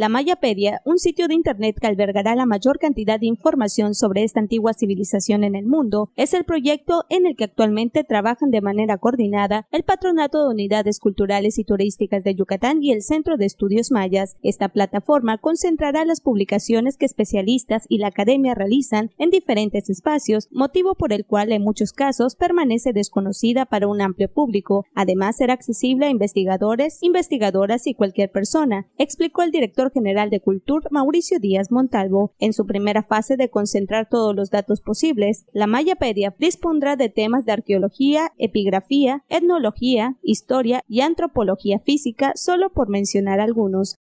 la Mayapedia, un sitio de Internet que albergará la mayor cantidad de información sobre esta antigua civilización en el mundo, es el proyecto en el que actualmente trabajan de manera coordinada el Patronato de Unidades Culturales y Turísticas de Yucatán y el Centro de Estudios Mayas. Esta plataforma concentrará las publicaciones que especialistas y la academia realizan en diferentes espacios, motivo por el cual en muchos casos permanece desconocida para un amplio público. Además, será accesible a investigadores, investigadoras y cualquier persona, explicó el director general de Cultura, Mauricio Díaz Montalvo. En su primera fase de concentrar todos los datos posibles, la Mayapedia dispondrá de temas de arqueología, epigrafía, etnología, historia y antropología física, solo por mencionar algunos.